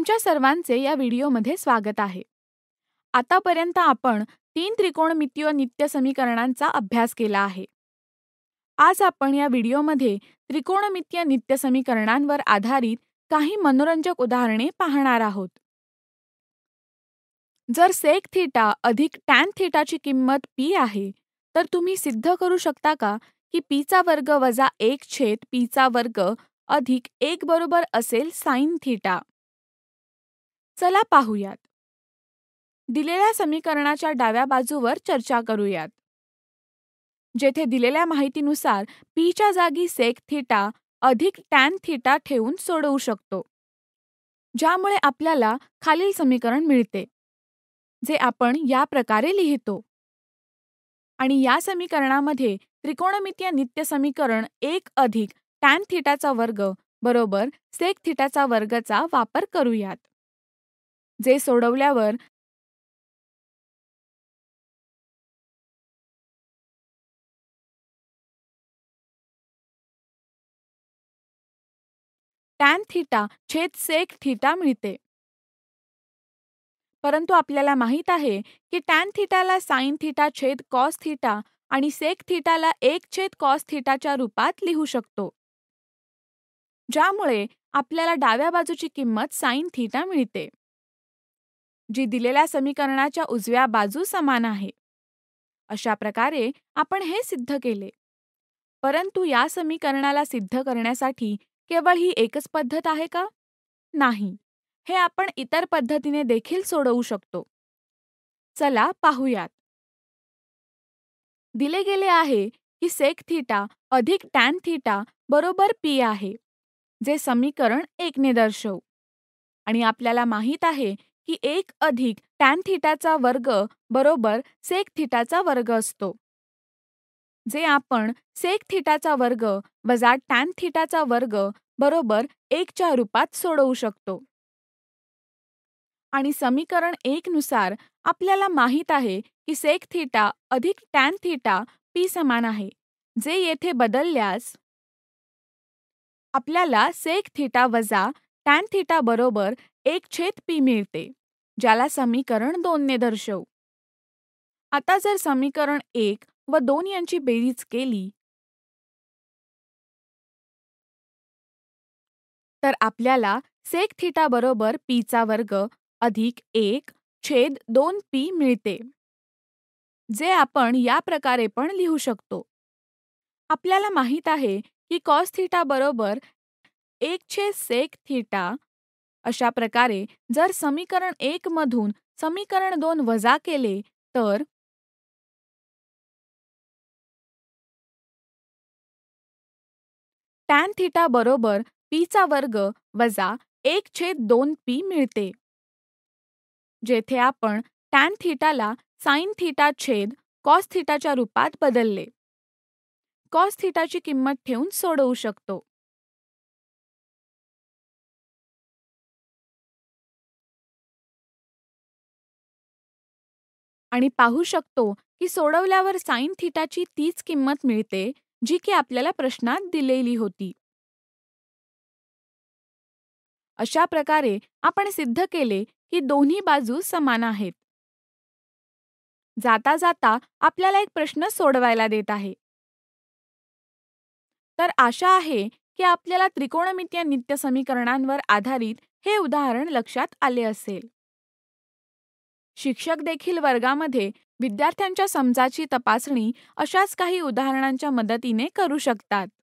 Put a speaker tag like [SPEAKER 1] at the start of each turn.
[SPEAKER 1] तुमच्या सर्वांचे या व्हिडिओमध्ये स्वागत आहे
[SPEAKER 2] आतापर्यंत आपण तीन त्रिकोणमितीय नित्य समीकरणांचा अभ्यास केला आहे आज आपण या व्हिडिओमध्ये त्रिकोणमितीय नित्य समीकरणांवर आधारित काही मनोरंजक उदाहरणे पाहणार आहोत जर सेक थिटा अधिक टॅन थिटाची किंमत पी आहे तर तुम्ही सिद्ध करू शकता का की पीचा वर्ग वजा एक छेद पीचा वर्ग अधिक एक बरोबर असेल साईन थिटा चला पाहूयात दिलेल्या समीकरणाच्या डाव्या बाजूवर चर्चा करूयात जेथे दिलेल्या माहितीनुसार पीच्या जागी सेक थिटा अधिक टॅन थिटा ठेवून सोडवू शकतो ज्यामुळे आपल्याला खालील समीकरण मिळते जे आपण या प्रकारे लिहितो आणि या समीकरणामध्ये त्रिकोणमितीय नित्य समीकरण एक अधिक टॅन थिटाचा वर्ग बरोबर सेक
[SPEAKER 1] थिटाचा वर्गचा वापर करूयात जे सोडवल्यावर टॅन थिटा छेद सेक थिटा मिळते परंतु आपल्याला माहित
[SPEAKER 2] आहे की टॅन थिटाला साईन थिटा छेद कॉस थिटा आणि सेक थिटाला एक छेद कॉस थिटाच्या रूपात लिहू शकतो ज्यामुळे आपल्याला डाव्या बाजूची किंमत साइन थीटा मिळते जी दिलेल्या समीकरणाच्या उजव्या बाजू समान आहे अशा प्रकारे आपण हे सिद्ध केले परंतु या समीकरणाला सिद्ध करण्यासाठी केवळ ही एकच पद्धत आहे का नाही हे आपण इतर पद्धतीने देखील सोडवू शकतो चला पाहूयात दिले गेले आहे की सेक थीटा अधिक टॅन थीटा बरोबर पी आहे जे समीकरण एकने दर्शवू आणि आपल्याला माहीत आहे की एक अधिक टॅन थिटाचा वर्ग बरोबर सेक थिटाचा वर्ग असतो जे आपण सेक थिटाचा वर्ग वजा टॅन थिटाचा वर्ग बरोबर एकच्या रूपात सोडवू शकतो आणि समीकरण एक नुसार आपल्याला माहीत आहे की सेक थिटा अधिक टॅन थिटा पी समान आहे जे येथे बदलल्यास आपल्याला सेक थिटा वजा टॅन थिटा बरोबर एक छेद पी मिळते ज्याला समीकरण दोनने
[SPEAKER 1] दर्शवू आता जर समीकरण एक व दोन यांची बेरीज केली तर आपल्याला सेक थिटा बरोबर पीचा वर्ग अधिक एक छेद दोन
[SPEAKER 2] पी मिळते जे आपण या प्रकारे पण लिहू शकतो आपल्याला माहीत आहे की कॉस थिटा बरोबर एक छेद सेक थिटा अशा प्रकारे जर समीकरण एक मधून समीकरण दोन वजा
[SPEAKER 1] केले तर टॅन थिटा बरोबर पीचा वर्ग
[SPEAKER 2] वजा एक छेद दोन पी मिळते जेथे आपण टॅन थिटाला साईन थिटा छेद कॉस थिटाच्या रूपात बदलले
[SPEAKER 1] कॉस थिटाची किंमत ठेवून सोडवू शकतो आणि पाहू शकतो की सोडवल्यावर साईन थिटाची तीच किंमत मिळते
[SPEAKER 2] जी की आपल्याला प्रश्नात दिलेली होती अशा प्रकारे आपण सिद्ध केले की दोन्ही बाजू समान आहेत जाता जाता आपल्याला एक प्रश्न सोडवायला देत आहे तर आशा आहे की आपल्याला त्रिकोणमितीय समीकरणांवर आधारित हे उदाहरण लक्षात आले असेल शिक्षक देखील वर्गामध्ये विद्यार्थ्यांच्या समजाची तपासणी अशाच काही उदाहरणांच्या मदतीने करू शकतात